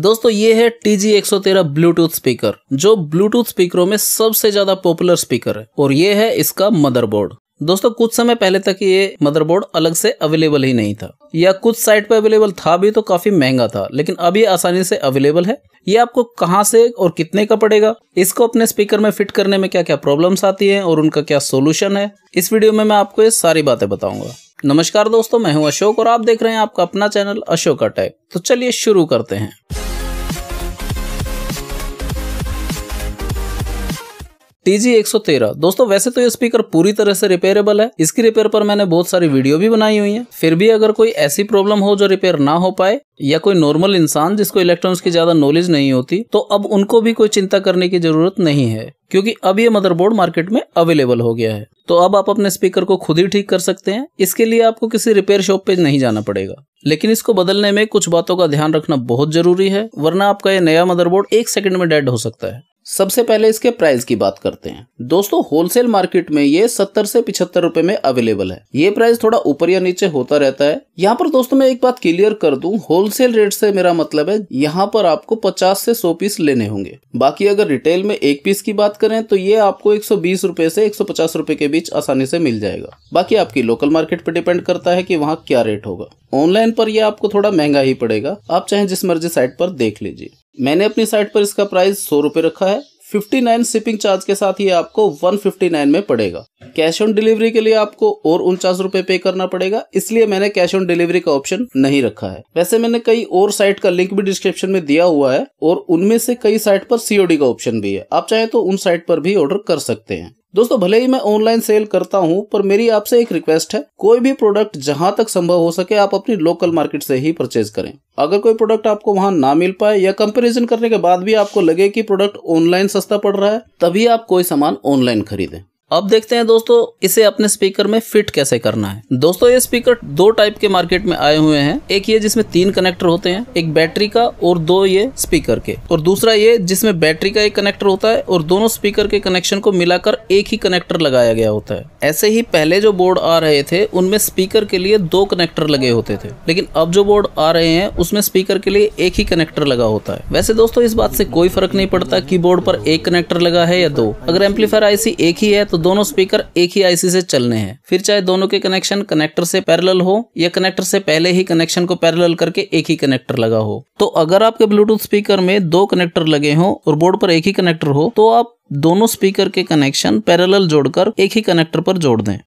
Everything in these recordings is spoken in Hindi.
दोस्तों ये है टीजी एक सौ तेरह ब्लूटूथ स्पीकर जो ब्लूटूथ स्पीकरों में सबसे ज्यादा पॉपुलर स्पीकर है और ये है इसका मदरबोर्ड दोस्तों कुछ समय पहले तक ये मदरबोर्ड अलग से अवेलेबल ही नहीं था या कुछ साइट पे अवेलेबल था भी तो काफी महंगा था लेकिन अब ये आसानी से अवेलेबल है ये आपको कहाँ से और कितने का पड़ेगा इसको अपने स्पीकर में फिट करने में क्या क्या प्रॉब्लम्स आती है और उनका क्या सोल्यूशन है इस वीडियो में मैं आपको ये सारी बातें बताऊंगा नमस्कार दोस्तों मैं हूँ अशोक और आप देख रहे हैं आपका अपना चैनल अशोक टाइप तो चलिए शुरू करते हैं टीजी 113 दोस्तों वैसे तो ये स्पीकर पूरी तरह से रिपेयरेबल है इसकी रिपेयर पर मैंने बहुत सारी वीडियो भी बनाई हुई है फिर भी अगर कोई ऐसी प्रॉब्लम हो जो रिपेयर ना हो पाए या कोई नॉर्मल इंसान जिसको इलेक्ट्रॉनिक्स की ज्यादा नॉलेज नहीं होती तो अब उनको भी कोई चिंता करने की जरूरत नहीं है क्योंकि अब ये मदरबोर्ड मार्केट में अवेलेबल हो गया है तो अब आप अपने स्पीकर को खुद ही ठीक कर सकते हैं इसके लिए आपको किसी रिपेयर शॉप पे नहीं जाना पड़ेगा लेकिन इसको बदलने में कुछ बातों का ध्यान रखना बहुत जरूरी है वरना आपका ये नया मदरबोर्ड एक सेकंड में डेड हो सकता है सबसे पहले इसके प्राइस की बात करते हैं दोस्तों होलसेल मार्केट में ये सत्तर से पिछहत्तर रुपए में अवेलेबल है ये प्राइस थोड़ा ऊपर या नीचे होता रहता है यहाँ पर दोस्तों मैं एक बात क्लियर कर दू होलसेल रेट से मेरा मतलब है यहाँ पर आपको 50 से 100 पीस लेने होंगे बाकी अगर रिटेल में एक पीस की बात करें तो ये आपको एक रुपए से एक सौ के बीच आसानी से मिल जाएगा बाकी आपकी लोकल मार्केट पर डिपेंड करता है की वहाँ क्या रेट होगा ऑनलाइन पर यह आपको थोड़ा महंगा ही पड़ेगा आप चाहे जिस मर्जी साइट पर देख लीजिए मैंने अपनी साइट पर इसका प्राइस सौ रुपए रखा है 59 शिपिंग चार्ज के साथ ये आपको 159 में पड़ेगा कैश ऑन डिलीवरी के लिए आपको और उनचास रुपए पे करना पड़ेगा इसलिए मैंने कैश ऑन डिलीवरी का ऑप्शन नहीं रखा है वैसे मैंने कई और साइट का लिंक भी डिस्क्रिप्शन में दिया हुआ है और उनमें से कई साइट पर सीओडी का ऑप्शन भी है आप चाहे तो उन साइट पर भी ऑर्डर कर सकते हैं दोस्तों भले ही मैं ऑनलाइन सेल करता हूं पर मेरी आपसे एक रिक्वेस्ट है कोई भी प्रोडक्ट जहां तक संभव हो सके आप अपनी लोकल मार्केट से ही परचेज करें अगर कोई प्रोडक्ट आपको वहां ना मिल पाए या कंपैरिजन करने के बाद भी आपको लगे कि प्रोडक्ट ऑनलाइन सस्ता पड़ रहा है तभी आप कोई सामान ऑनलाइन खरीदें अब देखते हैं दोस्तों इसे अपने स्पीकर में फिट कैसे करना है दोस्तों ये स्पीकर दो टाइप के मार्केट में आए हुए हैं एक ये जिसमें तीन कनेक्टर होते हैं एक बैटरी का और दो ये स्पीकर के और दूसरा ये जिसमें बैटरी का एक कनेक्टर होता है और दोनों स्पीकर के कनेक्शन को मिलाकर एक ही कनेक्टर लगाया गया होता है ऐसे ही पहले जो बोर्ड आ रहे थे उनमें स्पीकर के लिए दो कनेक्टर लगे होते थे लेकिन अब जो बोर्ड आ रहे हैं उसमें स्पीकर के लिए एक ही कनेक्टर लगा होता है वैसे दोस्तों इस बात से कोई फर्क नहीं पड़ता की बोर्ड पर एक कनेक्टर लगा है या दो अगर एम्पलीफायर आईसी एक ही है तो तो दोनों स्पीकर एक ही आईसी से चलने हैं फिर चाहे दोनों के कनेक्शन कनेक्टर से पैरेलल हो या कनेक्टर से पहले ही कनेक्शन को पैरेलल करके एक ही कनेक्टर लगा हो तो अगर आपके ब्लूटूथ स्पीकर में दो कनेक्टर लगे हो और बोर्ड पर एक ही कनेक्टर हो तो आप दोनों स्पीकर के कनेक्शन पैरेलल जोड़कर एक ही कनेक्टर पर जोड़ दें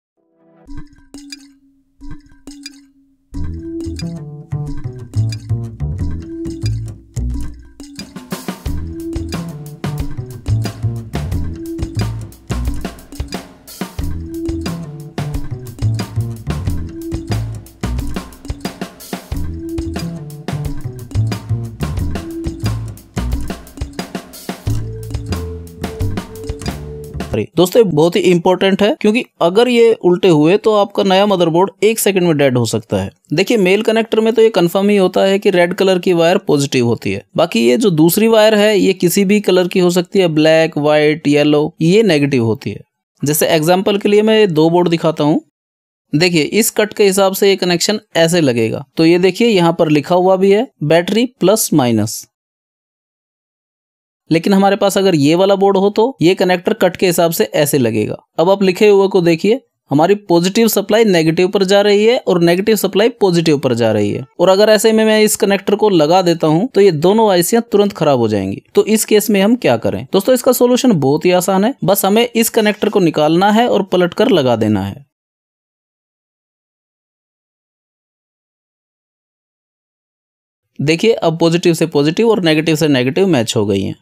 जानकारी दोस्तों बहुत ही इंपॉर्टेंट है क्योंकि अगर ये उल्टे हुए तो आपका नया मदरबोर्ड एक सेकंड में डेड हो सकता है देखिए मेल कनेक्टर में तो ये कंफर्म ही होता है कि रेड कलर की वायर पॉजिटिव होती है बाकी ये जो दूसरी वायर है ये किसी भी कलर की हो सकती है ब्लैक व्हाइट येलो ये नेगेटिव होती है जैसे एग्जाम्पल के लिए मैं ये दो बोर्ड दिखाता हूँ देखिए इस कट के हिसाब से ये कनेक्शन ऐसे लगेगा तो ये देखिए यहाँ पर लिखा हुआ भी है बैटरी प्लस माइनस लेकिन हमारे पास अगर ये वाला बोर्ड हो तो ये कनेक्टर कट के हिसाब से ऐसे लगेगा अब आप लिखे हुए को देखिए हमारी पॉजिटिव सप्लाई नेगेटिव पर जा रही है और नेगेटिव सप्लाई पॉजिटिव पर जा रही है और अगर ऐसे में मैं इस कनेक्टर को लगा देता हूं तो ये दोनों आईसियां तुरंत खराब हो जाएंगी तो इस केस में हम क्या करें दोस्तों इसका सोल्यूशन बहुत ही आसान है बस हमें इस कनेक्टर को निकालना है और पलट कर लगा देना है देखिए अब पॉजिटिव से पॉजिटिव और नेगेटिव से नेगेटिव मैच हो गई हैं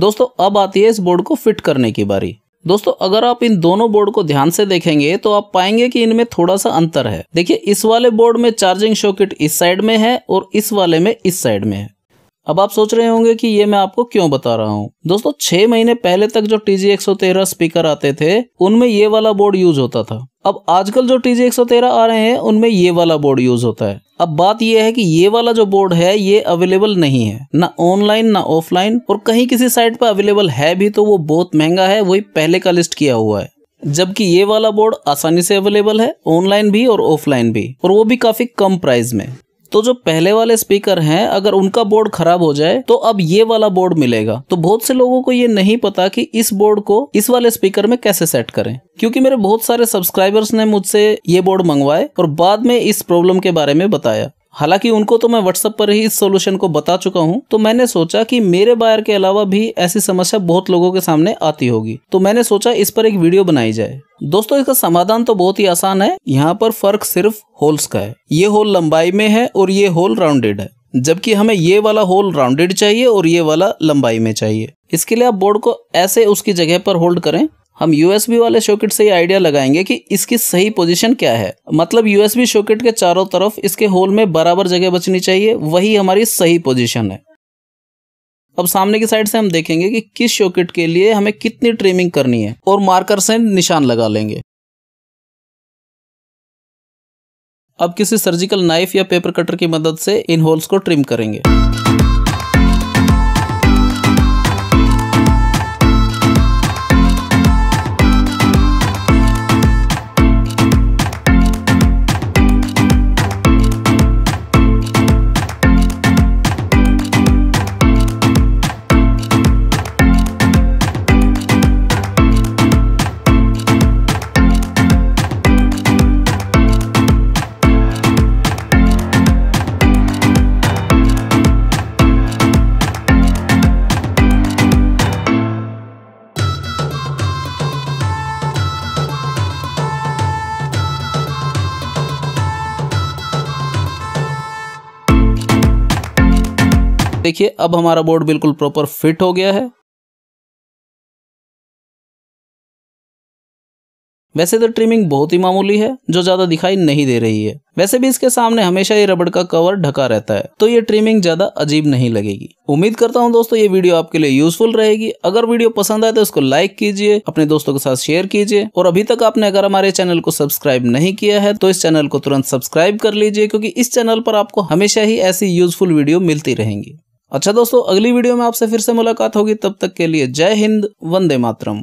दोस्तों अब आती है इस बोर्ड को फिट करने की बारी दोस्तों अगर आप इन दोनों बोर्ड को ध्यान से देखेंगे तो आप पाएंगे कि इनमें थोड़ा सा अंतर है देखिए इस वाले बोर्ड में चार्जिंग सॉकेट इस साइड में है और इस वाले में इस साइड में है अब आप सोच रहे होंगे कि ये मैं आपको क्यों बता रहा हूँ दोस्तों छह महीने पहले तक जो टी जी स्पीकर आते थे उनमें ये वाला बोर्ड यूज होता था अब आजकल जो टी जी आ रहे हैं उनमें ये वाला बोर्ड यूज होता है अब बात यह है कि ये वाला जो बोर्ड है ये अवेलेबल नहीं है ना ऑनलाइन ना ऑफलाइन और कहीं किसी साइट पर अवेलेबल है भी तो वो बहुत महंगा है वही पहले का लिस्ट किया हुआ है जबकि ये वाला बोर्ड आसानी से अवेलेबल है ऑनलाइन भी और ऑफलाइन भी और वो भी काफ़ी कम प्राइस में तो जो पहले वाले स्पीकर हैं अगर उनका बोर्ड खराब हो जाए तो अब ये वाला बोर्ड मिलेगा तो बहुत से लोगों को ये नहीं पता कि इस बोर्ड को इस वाले स्पीकर में कैसे सेट करें क्योंकि मेरे बहुत सारे सब्सक्राइबर्स ने मुझसे ये बोर्ड मंगवाए और बाद में इस प्रॉब्लम के बारे में बताया हालांकि उनको तो मैं व्हाट्सएप पर ही इस सोल्यूशन को बता चुका हूँ तो मैंने सोचा कि मेरे बायर के अलावा भी ऐसी समस्या बहुत लोगों के सामने आती होगी तो मैंने सोचा इस पर एक वीडियो बनाई जाए दोस्तों इसका समाधान तो बहुत ही आसान है यहाँ पर फर्क सिर्फ होल्स का है ये होल लंबाई में है और ये होल राउंडेड है जबकि हमें ये वाला होल राउंडेड चाहिए और ये वाला लंबाई में चाहिए इसके लिए आप बोर्ड को ऐसे उसकी जगह पर होल्ड करें हम यूएसबी वाले शॉकेट से ये आइडिया लगाएंगे कि इसकी सही पोजीशन क्या है मतलब यूएसबी शॉकेट के चारों तरफ इसके होल में बराबर जगह बचनी चाहिए वही हमारी सही पोजीशन है अब सामने की साइड से हम देखेंगे कि किस शॉकेट के लिए हमें कितनी ट्रिमिंग करनी है और मार्कर से निशान लगा लेंगे अब किसी सर्जिकल नाइफ या पेपर कटर की मदद से इन होल्स को ट्रिम करेंगे देखिए अब हमारा बोर्ड बिल्कुल प्रॉपर फिट हो गया है वैसे तो ट्रिमिंग बहुत ही मामूली है जो ज्यादा दिखाई नहीं दे रही है वैसे भी इसके सामने हमेशा ये रबड़ का कवर ढका रहता है तो ये ट्रिमिंग ज्यादा अजीब नहीं लगेगी उम्मीद करता हूँ दोस्तों ये वीडियो आपके लिए यूजफुल रहेगी अगर वीडियो पसंद आए तो इसको लाइक कीजिए अपने दोस्तों के साथ शेयर कीजिए और अभी तक आपने अगर हमारे चैनल को सब्सक्राइब नहीं किया है तो इस चैनल को तुरंत सब्सक्राइब कर लीजिए क्योंकि इस चैनल पर आपको हमेशा ही ऐसी यूजफुल वीडियो मिलती रहेंगी अच्छा दोस्तों अगली वीडियो में आपसे फिर से मुलाकात होगी तब तक के लिए जय हिंद वंदे मातरम